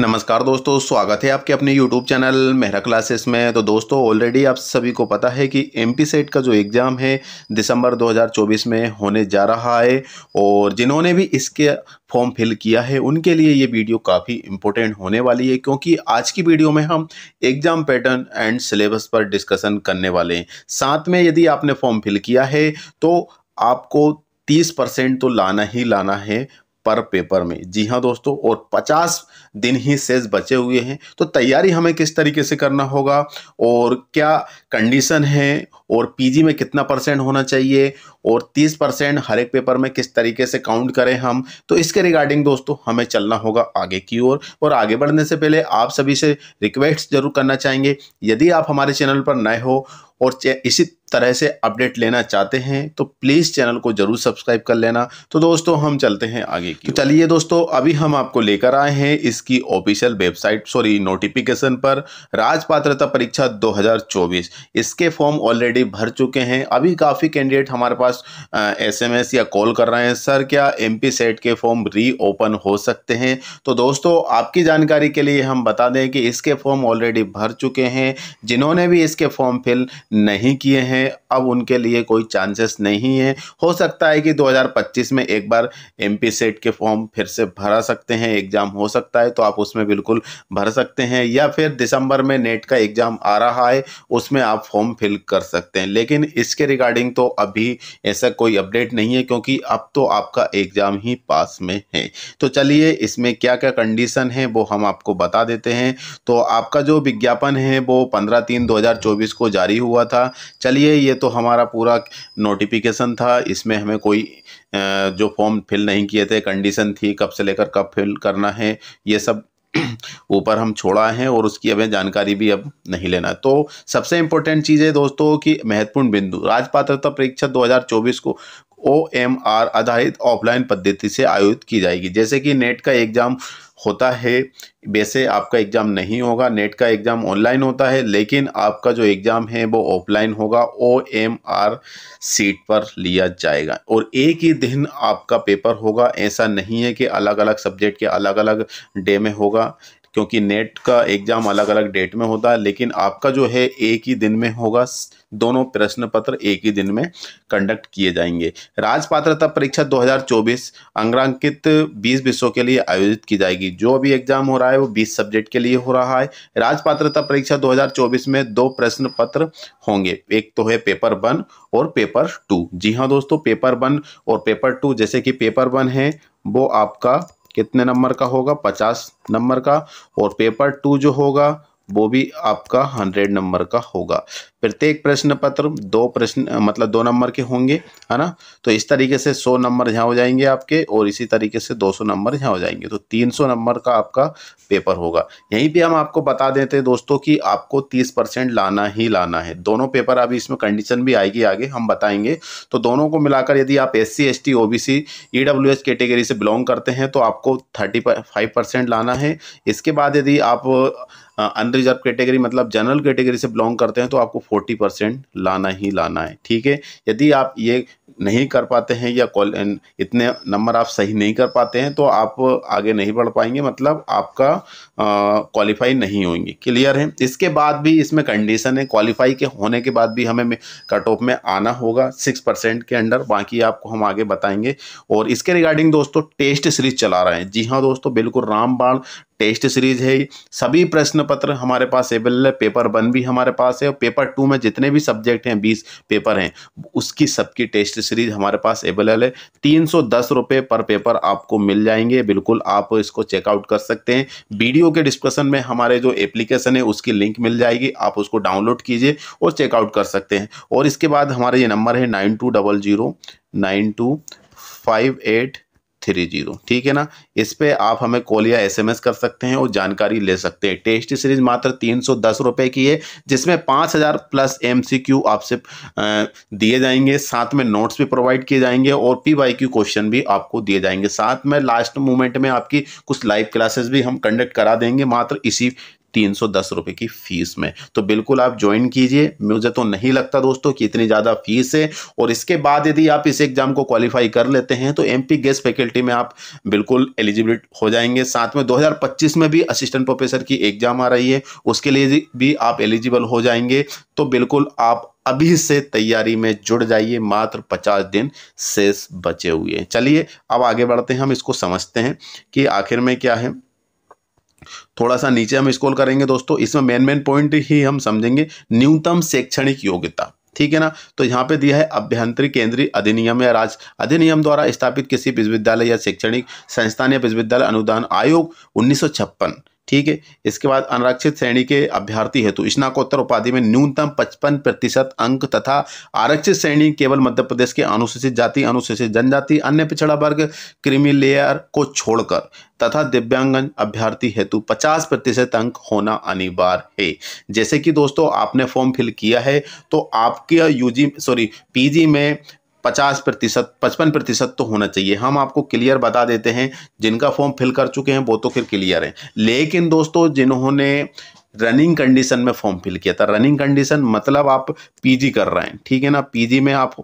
नमस्कार दोस्तों स्वागत है आपके अपने यूट्यूब चैनल मेहरा क्लासेस में तो दोस्तों ऑलरेडी आप सभी को पता है कि एम पी सेट का जो एग्ज़ाम है दिसंबर 2024 में होने जा रहा है और जिन्होंने भी इसके फॉर्म फिल किया है उनके लिए ये वीडियो काफ़ी इंपॉर्टेंट होने वाली है क्योंकि आज की वीडियो में हम एग्ज़ाम पैटर्न एंड सिलेबस पर डिस्कसन करने वाले हैं साथ में यदि आपने फॉर्म फिल किया है तो आपको तीस परसेंट तो लाना ही लाना है पर पेपर में जी हाँ दोस्तों और 50 दिन ही सेज बचे हुए हैं तो तैयारी हमें किस तरीके से करना होगा और क्या कंडीशन है और पीजी में कितना परसेंट होना चाहिए और 30 परसेंट हर एक पेपर में किस तरीके से काउंट करें हम तो इसके रिगार्डिंग दोस्तों हमें चलना होगा आगे की ओर और, और आगे बढ़ने से पहले आप सभी से रिक्वेस्ट जरूर करना चाहेंगे यदि आप हमारे चैनल पर नए हो और इसी तरह से अपडेट लेना चाहते हैं तो प्लीज़ चैनल को ज़रूर सब्सक्राइब कर लेना तो दोस्तों हम चलते हैं आगे की तो चलिए दोस्तों अभी हम आपको लेकर आए हैं इसकी ऑफिशियल वेबसाइट सॉरी नोटिफिकेशन पर राज पात्रता परीक्षा 2024 इसके फॉर्म ऑलरेडी भर चुके हैं अभी काफ़ी कैंडिडेट हमारे पास एसएमएस या कॉल कर रहे हैं सर क्या एम सेट के फॉर्म रीओपन हो सकते हैं तो दोस्तों आपकी जानकारी के लिए हम बता दें कि इसके फॉर्म ऑलरेडी भर चुके हैं जिन्होंने भी इसके फॉर्म फिल नहीं किए हैं हैं अब उनके लिए कोई चांसेस नहीं है हो सकता है कि 2025 में एक बार एम सेट के फॉर्म फिर से भरा सकते हैं एग्ज़ाम हो सकता है तो आप उसमें बिल्कुल भर सकते हैं या फिर दिसंबर में नेट का एग्ज़ाम आ रहा है उसमें आप फॉर्म फिल कर सकते हैं लेकिन इसके रिगार्डिंग तो अभी ऐसा कोई अपडेट नहीं है क्योंकि अब तो आपका एग्ज़ाम ही पास में है तो चलिए इसमें क्या क्या कंडीशन है वो हम आपको बता देते हैं तो आपका जो विज्ञापन है वो पंद्रह तीन दो को जारी हुआ था चलिए चलिए ये तो हमारा पूरा नोटिफिकेशन था इसमें हमें कोई जो फॉर्म फिल नहीं किए थे कंडीशन थी कब से लेकर कब फिल करना है ये सब ऊपर हम छोड़ा है और उसकी हमें जानकारी भी अब नहीं लेना तो सबसे इम्पोर्टेंट चीज़ है दोस्तों कि महत्वपूर्ण बिंदु राजपात्रता परीक्षा 2024 को ओ एम आर आधारित ऑफलाइन पद्धति से आयोजित की जाएगी जैसे कि नेट का एग्ज़ाम होता है वैसे आपका एग्ज़ाम नहीं होगा नेट का एग्ज़ाम ऑनलाइन होता है लेकिन आपका जो एग्ज़ाम है वो ऑफलाइन होगा ओ एम आर सीट पर लिया जाएगा और एक ही दिन आपका पेपर होगा ऐसा नहीं है कि अलग अलग सब्जेक्ट के अलग अलग डे में होगा क्योंकि नेट का एग्ज़ाम अलग अलग डेट में होता है लेकिन आपका जो है एक ही दिन में होगा दोनों प्रश्न पत्र एक ही दिन में कंडक्ट किए जाएंगे राज्य पात्रता परीक्षा 2024 अंग्रांकित 20 विषयों के लिए आयोजित की जाएगी जो अभी एग्जाम हो रहा है वो 20 सब्जेक्ट के लिए हो रहा है राज्य पात्रता परीक्षा 2024 में दो प्रश्न पत्र होंगे एक तो है पेपर वन और पेपर टू जी हाँ दोस्तों पेपर वन और पेपर टू जैसे कि पेपर वन है वो आपका कितने नंबर का होगा पचास नंबर का और पेपर टू जो होगा वो भी आपका हंड्रेड नंबर का होगा प्रत्येक प्रश्न पत्र दो प्रश्न मतलब दो नंबर के होंगे है ना तो इस तरीके से सौ नंबर यहाँ हो जाएंगे आपके और इसी तरीके से दो सौ नंबर यहाँ हो जाएंगे तो तीन सौ नंबर का आपका पेपर होगा यहीं पर हम आपको बता देते हैं दोस्तों कि आपको तीस परसेंट लाना ही लाना है दोनों पेपर अभी इसमें कंडीशन भी आएगी आगे हम बताएंगे तो दोनों को मिलाकर यदि आप S C S T O B C E W S category से बिलोंग करते हैं तो आपको थर्टी फाइव परसेंट लाना है इसके बाद यदि आप अनरिजर्व कैटेगरी मतलब जनरल कैटेगरी से बिलोंग करते हैं तो आपको फोर्टी परसेंट लाना ही लाना है ठीक है यदि आप ये नहीं कर पाते हैं या कॉल इतने नंबर आप सही नहीं कर पाते हैं तो आप आगे नहीं बढ़ पाएंगे मतलब आपका क्वालिफाई नहीं होंगे क्लियर है इसके बाद भी इसमें कंडीशन है क्वालिफाई के होने के बाद भी हमें कट ऑफ में आना होगा सिक्स परसेंट के अंडर बाकी आपको हम आगे बताएंगे और इसके रिगार्डिंग दोस्तों टेस्ट सीरीज चला रहे हैं जी हाँ दोस्तों बिल्कुल रामबाण टेस्ट सीरीज है सभी प्रश्न पत्र हमारे पास अवेलेबल है पेपर वन भी हमारे पास है और पेपर टू में जितने भी सब्जेक्ट हैं बीस पेपर हैं उसकी सबकी टेस्ट सीरीज हमारे पास अवेलेबल है तीन सौ दस रुपये पर पेपर आपको मिल जाएंगे बिल्कुल आप इसको चेकआउट कर सकते हैं वीडियो के डिस्क्रिप्शन में हमारे जो एप्लीकेशन है उसकी लिंक मिल जाएगी आप उसको डाउनलोड कीजिए और चेकआउट कर सकते हैं और इसके बाद हमारा ये नंबर है nine two double zero nine two five eight three zero ठीक है ना इस पर आप हमें कॉल या एसएमएस कर सकते हैं और जानकारी ले सकते हैं टेस्ट सीरीज मात्र तीन सौ दस रुपए की है जिसमें पांच हज़ार प्लस एमसीक्यू आपसे दिए जाएंगे साथ में नोट्स भी प्रोवाइड किए जाएंगे और पीवाईक्यू क्वेश्चन भी आपको दिए जाएंगे साथ में लास्ट मोमेंट में आपकी कुछ लाइव क्लासेस भी हम कंडक्ट करा देंगे मात्र इसी तीन सौ दस रुपये की फ़ीस में तो बिल्कुल आप ज्वाइन कीजिए मुझे तो नहीं लगता दोस्तों कि इतनी ज़्यादा फ़ीस है और इसके बाद यदि आप इस एग्ज़ाम को क्वालिफाई कर लेते हैं तो एम पी गेस्ट फैकल्टी में आप बिल्कुल एलिजिबिलिट हो जाएंगे साथ में दो में भी असिस्टेंट प्रोफेसर की एग्ज़ाम आ रही है उसके लिए भी आप एलिजिबल हो जाएंगे तो बिल्कुल आप अभी से तैयारी में जुड़ जाइए मात्र पचास दिन शेष बचे हुए हैं चलिए अब आगे बढ़ते हैं हम इसको समझते हैं कि आखिर में क्या है थोड़ा सा नीचे हम स्कोल करेंगे दोस्तों इसमें मेन मेन पॉइंट ही हम समझेंगे न्यूनतम शैक्षणिक योग्यता ठीक है ना तो यहाँ पे दिया है अभ्यंतरी केंद्रीय अधिनियम या राज अधिनियम द्वारा स्थापित किसी विश्वविद्यालय या शैक्षणिक संस्थान या विश्वविद्यालय अनुदान आयोग उन्नीस ठीक है इसके बाद अनारक्षित श्रेणी के अभ्यर्थी हेतु स्नाकोत्तर उपाधि में न्यूनतम पचपन प्रतिशत अंक तथा आरक्षित श्रेणी केवल मध्य प्रदेश के अनुसूचित जाति अनुसूचित जनजाति अन्य पिछड़ा वर्ग क्रिमी को छोड़कर तथा दिव्यांगन अभ्यर्थी हेतु 50 प्रतिशत अंक होना अनिवार्य है जैसे कि दोस्तों आपने फॉर्म फिल किया है तो आपके यूजी सॉरी पीजी में पचास प्रतिशत पचपन प्रतिशत तो होना चाहिए हम आपको क्लियर बता देते हैं जिनका फॉर्म फिल कर चुके हैं वो तो फिर क्लियर है लेकिन दोस्तों जिन्होंने रनिंग कंडीशन में फॉर्म फिल किया था रनिंग कंडीशन मतलब आप पीजी कर रहे हैं ठीक है ना पीजी में आप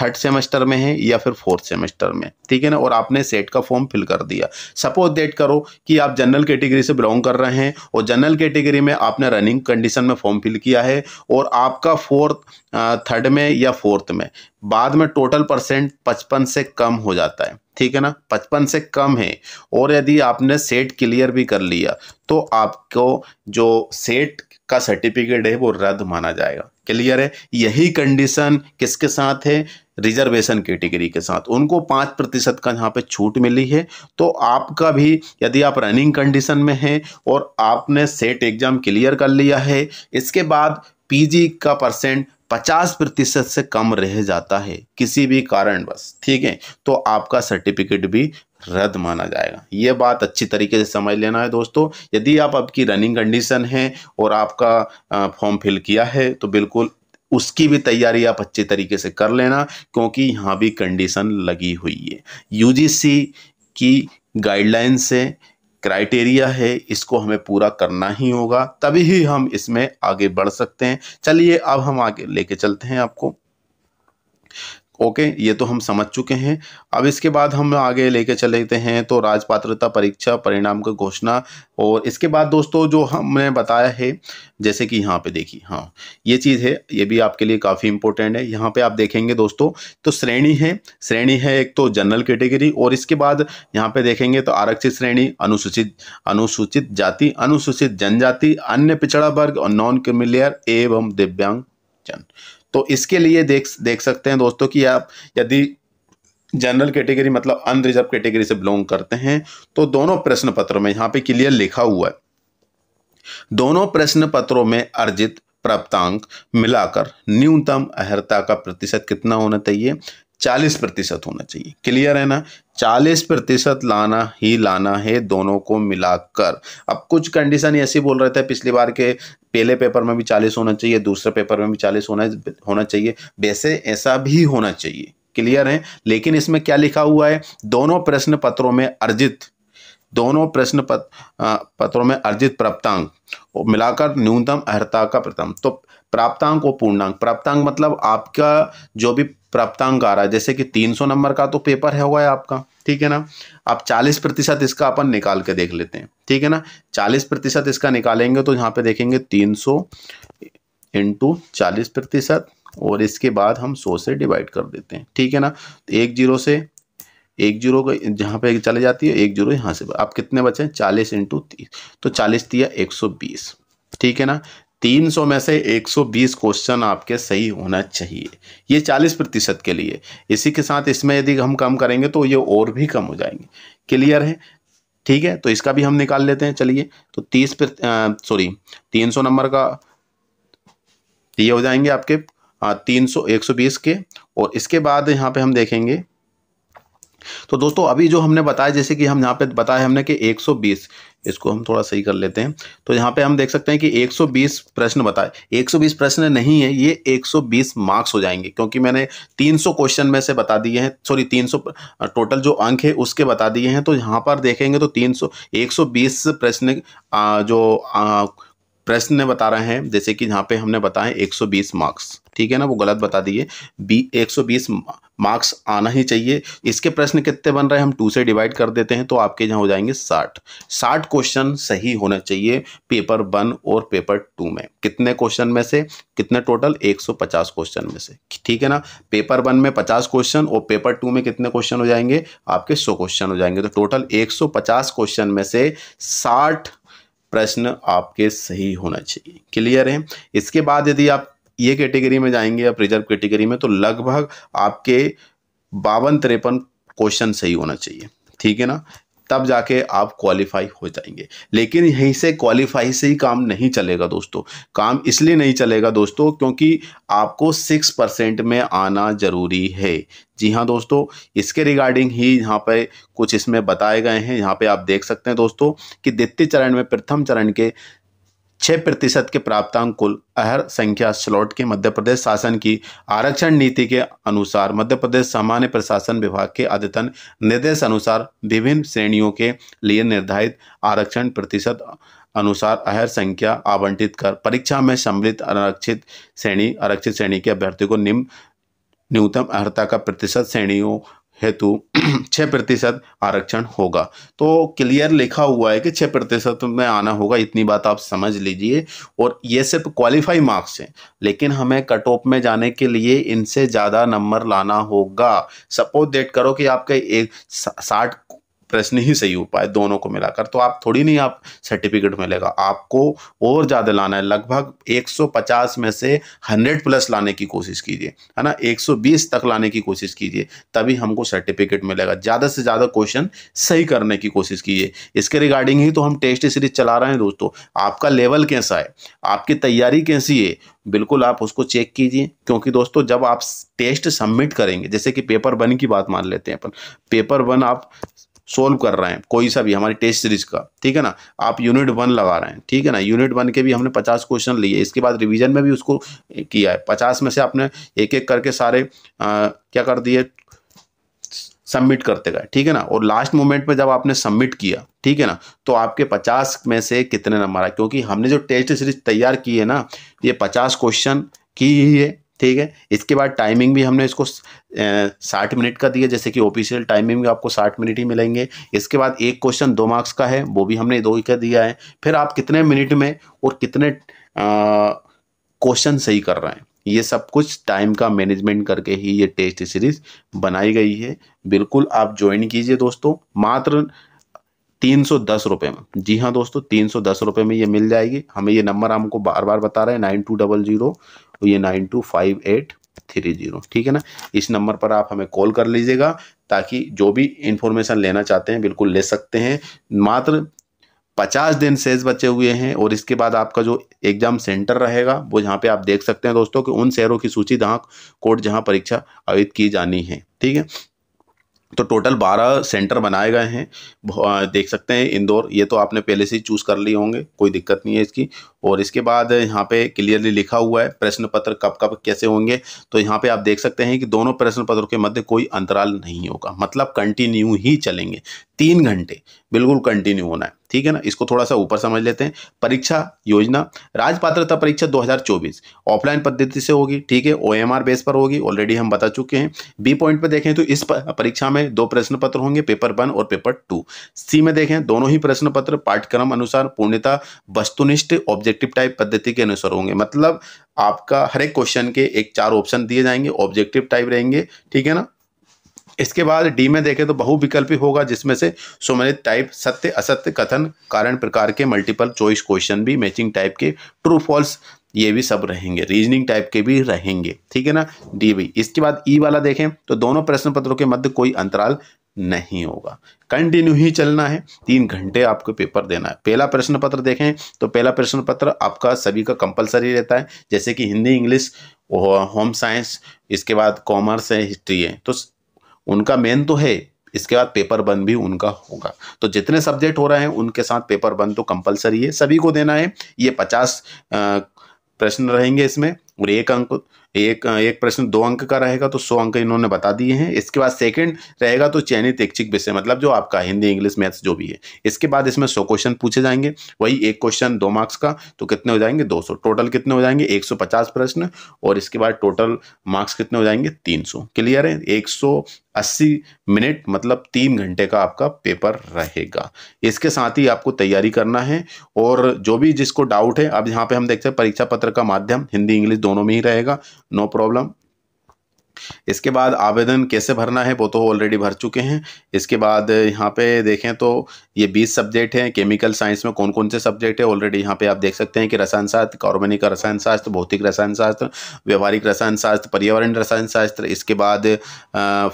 थर्ड सेमेस्टर में है या फिर फोर्थ सेमेस्टर में ठीक है ना और आपने सेट का फॉर्म फिल कर दिया सपोज डेट करो कि आप जनरल कैटेगरी से बिलोंग कर रहे हैं और जनरल कैटेगरी में आपने रनिंग कंडीशन में फॉर्म फिल किया है और आपका फोर्थ थर्ड में या फोर्थ में बाद में टोटल परसेंट पचपन से कम हो जाता है ठीक है ना पचपन से कम है और यदि आपने सेट क्लियर भी कर लिया तो आपको जो सेट का सर्टिफिकेट है वो रद्द माना जाएगा क्लियर है यही कंडीशन किसके साथ है रिजर्वेशन कैटेगरी के साथ उनको पाँच प्रतिशत का यहाँ पे छूट मिली है तो आपका भी यदि आप रनिंग कंडीशन में हैं और आपने सेट एग्ज़ाम क्लियर कर लिया है इसके बाद पीजी का परसेंट 50 प्रतिशत से कम रह जाता है किसी भी कारण बस ठीक है तो आपका सर्टिफिकेट भी रद्द माना जाएगा ये बात अच्छी तरीके से समझ लेना है दोस्तों यदि आप आपकी रनिंग कंडीशन है और आपका फॉर्म फिल किया है तो बिल्कुल उसकी भी तैयारी आप अच्छे तरीके से कर लेना क्योंकि यहाँ भी कंडीशन लगी हुई है यूजीसी की गाइडलाइन से क्राइटेरिया है इसको हमें पूरा करना ही होगा तभी ही हम इसमें आगे बढ़ सकते हैं चलिए अब हम आगे लेके चलते हैं आपको ओके ये तो हम समझ चुके हैं अब इसके बाद हम आगे लेके चलते हैं तो राजपात्रता परीक्षा परिणाम का घोषणा और इसके बाद दोस्तों जो हमने बताया है जैसे कि यहाँ पे देखिए हाँ ये चीज़ है ये भी आपके लिए काफ़ी इंपॉर्टेंट है यहाँ पे आप देखेंगे दोस्तों तो श्रेणी है श्रेणी है एक तो जनरल कैटेगरी और इसके बाद यहाँ पे देखेंगे तो आरक्षित श्रेणी अनुसूचित अनुसूचित जाति अनुसूचित जनजाति अन्य पिछड़ा वर्ग और नॉन क्रिमिलियर एवं दिव्यांग तो इसके लिए देख देख सकते हैं दोस्तों कि आप यदि जनरल कैटेगरी मतलब अनरिजर्व कैटेगरी से बिलोंग करते हैं तो दोनों प्रश्न पत्रों में यहाँ पे क्लियर लिखा हुआ है दोनों प्रश्न पत्रों में अर्जित प्राप्तांक मिलाकर न्यूनतम अहर्ता का प्रतिशत कितना होना चाहिए चालीस प्रतिशत होना चाहिए क्लियर है ना चालीस प्रतिशत लाना ही लाना है दोनों को मिलाकर अब कुछ कंडीशन ऐसी बोल रहे थे पिछली बार के पहले पेपर में भी चालीस होना चाहिए दूसरे पेपर में भी चालीस होना होना चाहिए वैसे ऐसा भी होना चाहिए क्लियर है लेकिन इसमें क्या लिखा हुआ है दोनों प्रश्न पत्रों में अर्जित दोनों प्रश्न पत, पत्रों में अर्जित प्राप्तांक मिलाकर न्यूनतम अर्ता का प्रथम तो प्राप्तांक और पूर्णांक प्राप्तांक मतलब आपका जो भी प्राप्तांक आ रहा है जैसे कि 300 नंबर का तो पेपर है होगा आपका ठीक है ना अब 40 प्रतिशत इसका अपन निकाल के देख लेते हैं ठीक है ना 40 प्रतिशत इसका निकालेंगे तो यहाँ पे देखेंगे 300 सौ इंटू प्रतिशत और इसके बाद हम 100 से डिवाइड कर देते हैं ठीक है ना तो एक जीरो से एक जीरो का जहाँ पे चले जाती है एक जीरो यहाँ से आप कितने बचे हैं चालीस इंटू तो चालीस दिया एक ठीक है ना 300 में से 120 क्वेश्चन आपके सही होना चाहिए ये 40 प्रतिशत के लिए इसी के साथ इसमें यदि हम कम करेंगे तो ये और भी कम हो जाएंगे क्लियर है ठीक है तो इसका भी हम निकाल लेते हैं चलिए तो तीस सॉरी तीन सौ नंबर का ये हो जाएंगे आपके तीन सौ एक सौ बीस के और इसके बाद यहाँ पे हम देखेंगे तो दोस्तों अभी जो हमने बताया जैसे कि हम यहाँ पे बताया हमने कि 120 इसको हम थोड़ा सही कर लेते हैं तो यहाँ पे हम देख सकते हैं कि 120 प्रश्न बताए 120 प्रश्न नहीं है ये 120 मार्क्स हो जाएंगे क्योंकि मैंने 300 क्वेश्चन में से बता दिए हैं सॉरी 300 टोटल जो अंक है उसके बता दिए हैं तो यहाँ पर देखेंगे तो तीन सौ प्रश्न जो आ, प्रश्न ने बता रहे हैं जैसे कि यहाँ पे हमने बताया 120 मार्क्स ठीक है ना वो गलत बता दिए बी 120 मार्क्स आना ही चाहिए इसके प्रश्न कितने बन रहे हैं हम टू से डिवाइड कर देते हैं तो आपके यहाँ हो जाएंगे साठ साठ क्वेश्चन सही होने चाहिए पेपर वन और पेपर टू में कितने क्वेश्चन में से कितने टोटल 150 क्वेश्चन में से ठीक है ना पेपर वन में 50 क्वेश्चन और पेपर टू में कितने क्वेश्चन हो जाएंगे आपके सौ क्वेश्चन हो जाएंगे तो टोटल एक क्वेश्चन में से साठ प्रश्न आपके सही होना चाहिए क्लियर है इसके बाद यदि आप ये कैटेगरी में जाएंगे या प्रिजर्व कैटेगरी में तो लगभग आपके बावन तिरपन क्वेश्चन सही होना चाहिए ठीक है ना तब जाके आप क्वालिफाई हो जाएंगे लेकिन यहीं से क्वालिफाई से ही काम नहीं चलेगा दोस्तों काम इसलिए नहीं चलेगा दोस्तों क्योंकि आपको सिक्स परसेंट में आना ज़रूरी है जी हाँ दोस्तों इसके रिगार्डिंग ही यहाँ पे कुछ इसमें बताए गए हैं यहाँ पे आप देख सकते हैं दोस्तों कि द्वितीय चरण में प्रथम चरण के छः प्रतिशत के प्राप्तांक कुल अहर संख्या स्लॉट के मध्य प्रदेश शासन की आरक्षण नीति के अनुसार मध्य प्रदेश सामान्य प्रशासन विभाग के अद्यतन निर्देश अनुसार विभिन्न श्रेणियों के लिए निर्धारित आरक्षण प्रतिशत अनुसार अहर संख्या आवंटित कर परीक्षा में सम्मिलित आरक्षित श्रेणी आरक्षित श्रेणी के अभ्यर्थियों को निम्न न्यूनतम अर्हता का प्रतिशत श्रेणियों हेतु छः प्रतिशत आरक्षण होगा तो क्लियर लिखा हुआ है कि छः प्रतिशत में आना होगा इतनी बात आप समझ लीजिए और ये सिर्फ क्वालिफाई मार्क्स हैं लेकिन हमें कट ऑफ में जाने के लिए इनसे ज़्यादा नंबर लाना होगा सपोज डेट करो कि आपके एक साठ प्रश्न ही सही हो पाए दोनों को मिलाकर तो आप थोड़ी नहीं आप सर्टिफिकेट मिलेगा आपको और ज़्यादा लाना है लगभग 150 में से 100 प्लस लाने की कोशिश कीजिए है ना 120 तक लाने की कोशिश कीजिए तभी हमको सर्टिफिकेट मिलेगा ज़्यादा से ज़्यादा क्वेश्चन सही करने की कोशिश कीजिए इसके रिगार्डिंग ही तो हम टेस्ट सीरीज चला रहे हैं दोस्तों आपका लेवल कैसा है आपकी तैयारी कैसी है बिल्कुल आप उसको चेक कीजिए क्योंकि दोस्तों जब आप टेस्ट सबमिट करेंगे जैसे कि पेपर वन की बात मान लेते हैं अपन पेपर वन आप सोल्व कर रहे हैं कोई सा भी हमारी टेस्ट सीरीज का ठीक है ना आप यूनिट वन लगा रहे हैं ठीक है ना यूनिट वन के भी हमने पचास क्वेश्चन लिए इसके बाद रिविजन में भी उसको किया है पचास में से आपने एक एक करके सारे आ, क्या कर दिए सबमिट करते गए ठीक है ना और लास्ट मोमेंट में जब आपने सबमिट किया ठीक है ना तो आपके पचास में से कितने नंबर आए क्योंकि हमने जो टेस्ट सीरीज तैयार की है ना ये पचास क्वेश्चन की ही है ठीक है इसके बाद टाइमिंग भी हमने इसको साठ मिनट का दिया जैसे कि ऑफिशियल टाइमिंग भी आपको साठ मिनट ही मिलेंगे इसके बाद एक क्वेश्चन दो मार्क्स का है वो भी हमने दो ही का दिया है फिर आप कितने मिनट में और कितने क्वेश्चन सही कर रहे हैं ये सब कुछ टाइम का मैनेजमेंट करके ही ये टेस्ट सीरीज बनाई गई है बिल्कुल आप ज्वाइन कीजिए दोस्तों मात्र तीन सौ दस रुपये में जी हाँ दोस्तों तीन सौ दस रुपये में ये मिल जाएगी हमें ये नंबर हमको बार बार बता रहे हैं नाइन टू डबल जीरो तो ये nine two five eight three zero ठीक है ना इस नंबर पर आप हमें कॉल कर लीजिएगा ताकि जो भी इंफॉर्मेशन लेना चाहते हैं बिल्कुल ले सकते हैं मात्र पचास दिन शेष बचे हुए हैं और इसके बाद आपका जो एग्ज़ाम सेंटर रहेगा वो जहाँ पे आप देख सकते हैं दोस्तों कि उन शहरों की सूची जहाँ कोर्ट जहाँ परीक्षा आयोजित की जानी है ठीक है तो टोटल बारह सेंटर बनाए गए हैं देख सकते हैं इंदौर ये तो आपने पहले से ही चूज़ कर लिए होंगे कोई दिक्कत नहीं है इसकी और इसके बाद यहाँ पे क्लियरली लिखा हुआ है प्रश्न पत्र कब कब कैसे होंगे तो यहाँ पे आप देख सकते हैं कि दोनों प्रश्न पत्रों के मध्य कोई अंतराल नहीं होगा मतलब कंटिन्यू ही चलेंगे तीन घंटे बिल्कुल कंटिन्यू होना है ठीक है ना इसको थोड़ा सा ऊपर समझ लेते हैं परीक्षा योजना राज्य पात्रता परीक्षा 2024 ऑफलाइन पद्धति से होगी ठीक है ओएमआर बेस पर होगी ऑलरेडी हम बता चुके हैं बी पॉइंट पर देखें तो इस परीक्षा में दो प्रश्न पत्र होंगे पेपर वन और पेपर टू सी में देखें दोनों ही प्रश्न पत्र पाठ्यक्रम अनुसार पूर्णता वस्तुनिष्ठ ऑब्जेक्ट ऑब्जेक्टिव टाइप पद्धति के अनुसार होंगे मतलब आपका हर एक क्वेश्चन के एक चार ऑप्शन दिए जाएंगे ऑब्जेक्टिव टाइप रहेंगे ठीक है ना इसके बाद डी में देखें तो बहुविकल्पी होगा जिसमें से सुमेलित टाइप सत्य असत्य कथन कारण प्रकार के मल्टीपल चॉइस क्वेश्चन भी मैचिंग टाइप के ट्रू फॉल्स ये भी सब रहेंगे रीजनिंग टाइप के भी रहेंगे ठीक है ना डी भी इसके बाद ई e वाला देखें तो दोनों प्रश्न पत्रों के मध्य कोई अंतराल नहीं होगा कंटिन्यू ही चलना है तीन घंटे आपको पेपर देना है पहला प्रश्न पत्र देखें तो पहला प्रश्न पत्र आपका सभी का कंपलसरी रहता है जैसे कि हिंदी इंग्लिश होम साइंस इसके बाद कॉमर्स है हिस्ट्री है तो उनका मेन तो है इसके बाद पेपर बंद भी उनका होगा तो जितने सब्जेक्ट हो रहे हैं उनके साथ पेपर बंद तो कंपलसरी है सभी को देना है ये पचास प्रश्न रहेंगे इसमें और एक अंक एक एक प्रश्न दो अंक का रहेगा तो सौ अंक इन्होंने बता दिए हैं इसके बाद सेकंड रहेगा तो चयनित ऐच्छिक विषय मतलब जो आपका हिंदी इंग्लिश मैथ्स जो भी है इसके बाद इसमें सौ क्वेश्चन पूछे जाएंगे वही एक क्वेश्चन दो मार्क्स का तो कितने हो जाएंगे दो सौ टोटल कितने हो जाएंगे एक सौ पचास प्रश्न और इसके बाद टोटल मार्क्स कितने हो जाएंगे तीन सौ क्लियर है एक सौ अस्सी मिनट मतलब तीन घंटे का आपका पेपर रहेगा इसके साथ ही आपको तैयारी करना है और जो भी जिसको डाउट है अब यहाँ पे हम देखते हैं परीक्षा पत्र का माध्यम हिंदी इंग्लिश दोनों में ही रहेगा नो प्रॉब्लम इसके बाद आवेदन कैसे भरना है वो तो ऑलरेडी भर चुके हैं इसके बाद यहाँ पे देखें तो ये बीस सब्जेक्ट हैं केमिकल साइंस में कौन कौन से सब्जेक्ट हैं ऑलरेडी यहाँ पे आप देख सकते हैं कि रसायन शास्त्र कार्बनिक रसायन शास्त्र भौतिक रसायन शास्त्र व्यवहारिक रसायन शास्त्र पर्यावरण रसायन शास्त्र इसके बाद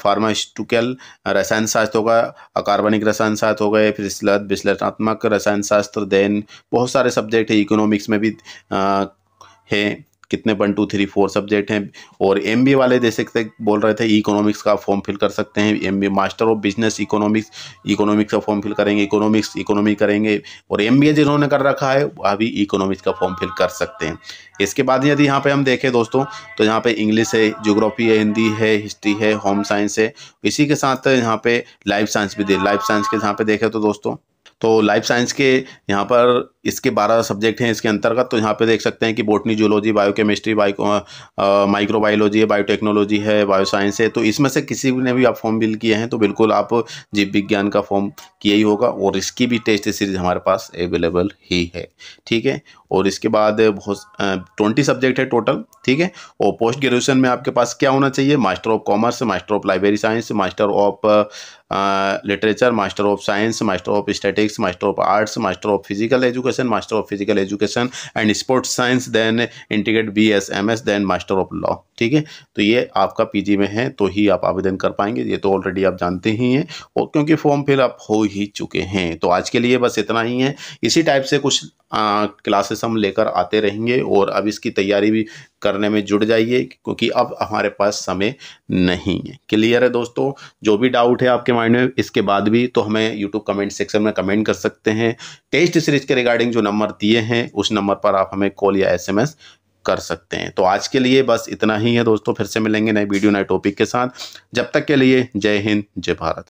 फार्मास्यूटिकल रसायन शास्त्र होगा अकार्बनिक रसायन शास्त्र हो गए फिर स्लत विश्लेषणात्मक रसायन शास्त्र देन बहुत सारे सब्जेक्ट है इकोनॉमिक्स में भी है कितने one two three four subject हैं और एम बी वाले जैसे बोल रहे थे इकोनॉमिक्स का फॉर्म फिल कर सकते हैं M B master of business economics economics का फॉर्म फिल करेंगे इकोनॉमिक्स इकोनॉमी करेंगे और एम बी ए जिन्होंने कर रखा है अभी इकोनॉमिक्स का फॉर्म फिल कर सकते हैं इसके बाद यदि यहाँ पे हम देखें दोस्तों तो यहाँ पे इंग्लिश है जोग्राफी है हिंदी है हिस्ट्री है होम साइंस है इसी के साथ यहाँ पे लाइफ साइंस भी दे लाइफ साइंस के यहाँ पे देखें तो दोस्तों तो लाइफ साइंस के यहाँ पर इसके बारह सब्जेक्ट हैं इसके अंतर्गत तो यहाँ पे देख सकते हैं कि botany zoology biochemistry bio microbiology है बायोटेक्नोलॉजी है बायो साइंस है तो इसमें से किसी ने भी आप फॉर्म फिल किए हैं तो बिल्कुल आप जीव विज्ञान का फॉर्म किया ही होगा और इसकी भी टेस्ट सीरीज हमारे पास अवेलेबल ही है ठीक है और इसके बाद बहुत ट्वेंटी सब्जेक्ट है टोटल ठीक है और पोस्ट ग्रेजुएशन में आपके पास क्या होना चाहिए master of commerce master of library science master of literature master of science master of statics master of arts master of physical education master of physical education and sports science then integrate B S M S then master of law ठीक है तो ये आपका जी में है तो ही आप आवेदन कर पाएंगे ये तो ऑलरेडी आप जानते ही हैं और क्योंकि फॉर्म फिल आप हो ही चुके हैं तो आज के लिए बस इतना ही है इसी टाइप से कुछ क्लासेस क्लासेस हम लेकर आते रहेंगे और अब इसकी तैयारी भी करने में जुड़ जाइए क्योंकि अब हमारे पास समय नहीं है क्लियर है दोस्तों जो भी डाउट है आपके माइंड में इसके बाद भी तो हमें यूट्यूब कमेंट सेक्शन में कमेंट कर सकते हैं टेस्ट सीरीज के रिगार्डिंग जो नंबर दिए हैं उस नंबर पर आप हमें कॉल या एस कर सकते हैं तो आज के लिए बस इतना ही है दोस्तों फिर से मिलेंगे नए वीडियो नए टॉपिक के साथ जब तक के लिए जय हिंद जय भारत